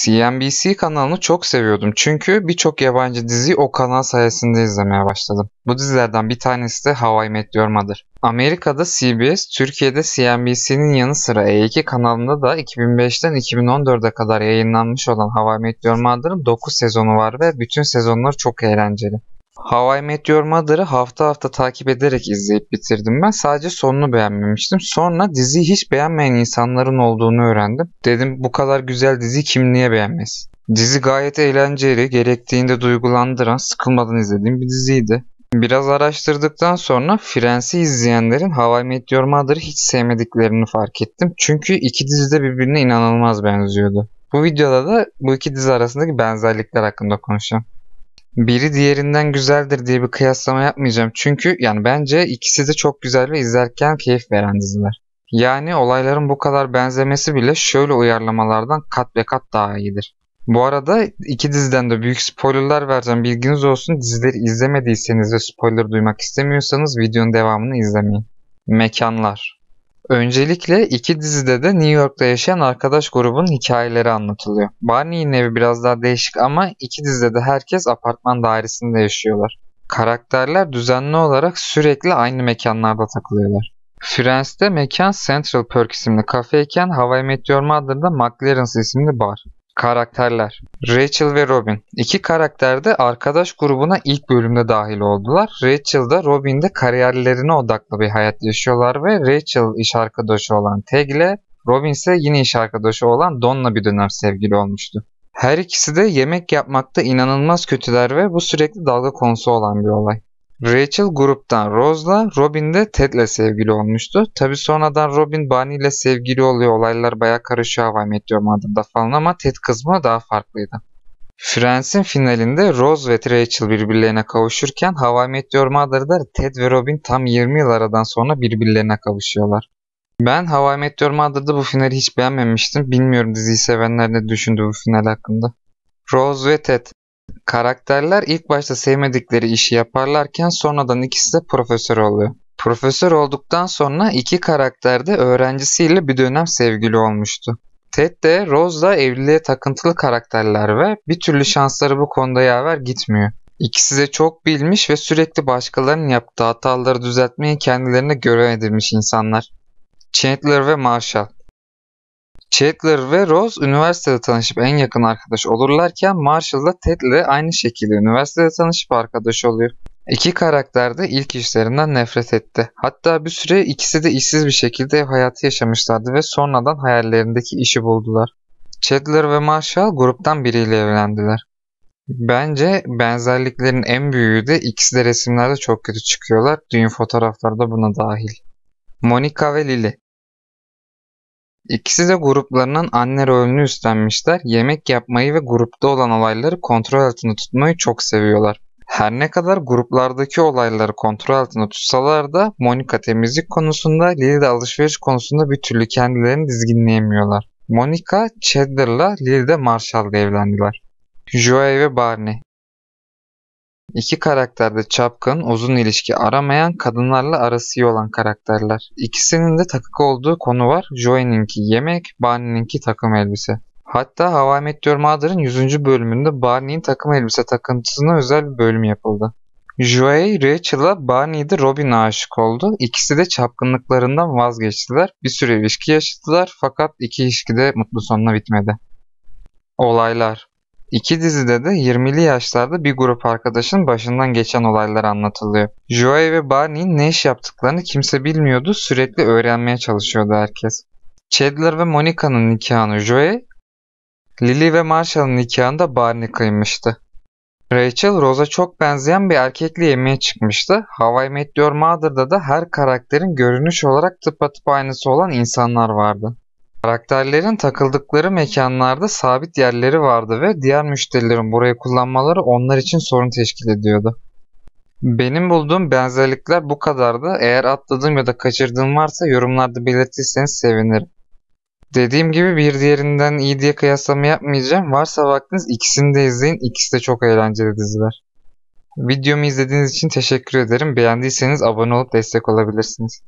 CNBC kanalını çok seviyordum çünkü birçok yabancı dizi o kanal sayesinde izlemeye başladım. Bu dizilerden bir tanesi de How I Met Your Mother. Amerika'da CBS, Türkiye'de CNBC'nin yanı sıra E2 kanalında da 2005'ten 2014'e kadar yayınlanmış olan How I Met Your Mother'ın 9 sezonu var ve bütün sezonlar çok eğlenceli. How I Met Your Mother'ı hafta hafta takip ederek izleyip bitirdim ben. Sadece sonunu beğenmemiştim. Sonra diziyi hiç beğenmeyen insanların olduğunu öğrendim. Dedim bu kadar güzel dizi kim niye beğenmez? Dizi gayet eğlenceli, gerektiğinde duygulandıran, sıkılmadan izlediğim bir diziydi. Biraz araştırdıktan sonra Friends'i izleyenlerin How I Met Your Mother'ı hiç sevmediklerini fark ettim. Çünkü iki dizide birbirine inanılmaz benziyordu. Bu videoda da bu iki dizi arasındaki benzerlikler hakkında konuşacağım biri diğerinden güzeldir diye bir kıyaslama yapmayacağım. Çünkü yani bence ikisi de çok güzel ve izlerken keyif veren diziler. Yani olayların bu kadar benzemesi bile şöyle uyarlamalardan kat ve kat daha iyidir. Bu arada iki diziden de büyük spoilerlar vereceğim. Bilginiz olsun dizileri izlemediyseniz ve spoiler duymak istemiyorsanız videonun devamını izlemeyin. Mekanlar Öncelikle iki dizide de New York'ta yaşayan arkadaş grubunun hikayeleri anlatılıyor. Barney'in evi biraz daha değişik ama iki dizide de herkes apartman dairesinde yaşıyorlar. Karakterler düzenli olarak sürekli aynı mekanlarda takılıyorlar. Friends'te mekan Central Perk isimli kafeyken Hawaii Meteor Mother'da McLaren's isimli bar. Karakterler Rachel ve Robin. İki karakter de arkadaş grubuna ilk bölümde dahil oldular. Rachel da Robin de kariyerlerine odaklı bir hayat yaşıyorlar ve Rachel iş arkadaşı olan Tag ile Robin ise yine iş arkadaşı olan Don'la bir dönem sevgili olmuştu. Her ikisi de yemek yapmakta inanılmaz kötüler ve bu sürekli dalga konusu olan bir olay. Rachel gruptan Rose'la, Robin de Ted'le sevgili olmuştu. Tabi sonradan Robin ile sevgili oluyor. Olaylar baya karışıyor Hawaii Meteor Mother'da falan ama Ted kızma daha farklıydı. Friends'in finalinde Rose ve Rachel birbirlerine kavuşurken Hawaii Meteor Mother'da Ted ve Robin tam 20 yıl aradan sonra birbirlerine kavuşuyorlar. Ben Hawaii Meteor Mother'da bu finali hiç beğenmemiştim. Bilmiyorum diziyi sevenler ne düşündü bu final hakkında. Rose ve Ted Karakterler ilk başta sevmedikleri işi yaparlarken sonradan ikisi de profesör oluyor. Profesör olduktan sonra iki karakter de öğrencisiyle bir dönem sevgili olmuştu. Ted de Rose da evliliğe takıntılı karakterler ve bir türlü şansları bu konuda yaver gitmiyor. İkisi de çok bilmiş ve sürekli başkalarının yaptığı hataları düzeltmeyi kendilerine göre edilmiş insanlar. Chandler ve Marshall Chandler ve Rose üniversitede tanışıp en yakın arkadaş olurlarken Marshall da Ted ile aynı şekilde üniversitede tanışıp arkadaş oluyor. İki karakter de ilk işlerinden nefret etti. Hatta bir süre ikisi de işsiz bir şekilde ev hayatı yaşamışlardı ve sonradan hayallerindeki işi buldular. Chandler ve Marshall gruptan biriyle evlendiler. Bence benzerliklerin en büyüğü de ikisi de resimlerde çok kötü çıkıyorlar. Düğün fotoğrafları da buna dahil. Monica ve Lily İkisi de gruplarının anne rolünü üstlenmişler. Yemek yapmayı ve grupta olan olayları kontrol altında tutmayı çok seviyorlar. Her ne kadar gruplardaki olayları kontrol altında tutsalar da Monica temizlik konusunda, Lily de alışveriş konusunda bir türlü kendilerini dizginleyemiyorlar. Monica Cheddar'la Lily de Marshall'la evlendiler. Joey ve Barney İki karakter de çapkın, uzun ilişki aramayan, kadınlarla arası iyi olan karakterler. İkisinin de takık olduğu konu var. Joey'ninki yemek, Barney'ninki takım elbise. Hatta Hava meteor Your Mother'ın 100. bölümünde Barney'in takım elbise takıntısına özel bir bölüm yapıldı. Joey, Rachel'a Barney de Robin'e aşık oldu. İkisi de çapkınlıklarından vazgeçtiler. Bir süre ilişki yaşadılar fakat iki ilişki de mutlu sonuna bitmedi. Olaylar İki dizide de 20'li yaşlarda bir grup arkadaşın başından geçen olaylar anlatılıyor. Joey ve Barney'in ne iş yaptıklarını kimse bilmiyordu, sürekli öğrenmeye çalışıyordu herkes. Chandler ve Monica'nın nikahını Joey, Lily ve Marshall'ın nikahını da Barney kıymıştı. Rachel, Rose'a çok benzeyen bir erkekle yemeğe çıkmıştı. How I Met Mother'da da her karakterin görünüş olarak tıpatıp aynısı olan insanlar vardı. Karakterlerin takıldıkları mekanlarda sabit yerleri vardı ve diğer müşterilerin burayı kullanmaları onlar için sorun teşkil ediyordu. Benim bulduğum benzerlikler bu kadardı. Eğer atladığım ya da kaçırdığım varsa yorumlarda belirtirseniz sevinirim. Dediğim gibi bir diğerinden iyi diye kıyaslama yapmayacağım. Varsa vaktiniz ikisini de izleyin. İkisi de çok eğlenceli diziler. Videomu izlediğiniz için teşekkür ederim. Beğendiyseniz abone olup destek olabilirsiniz.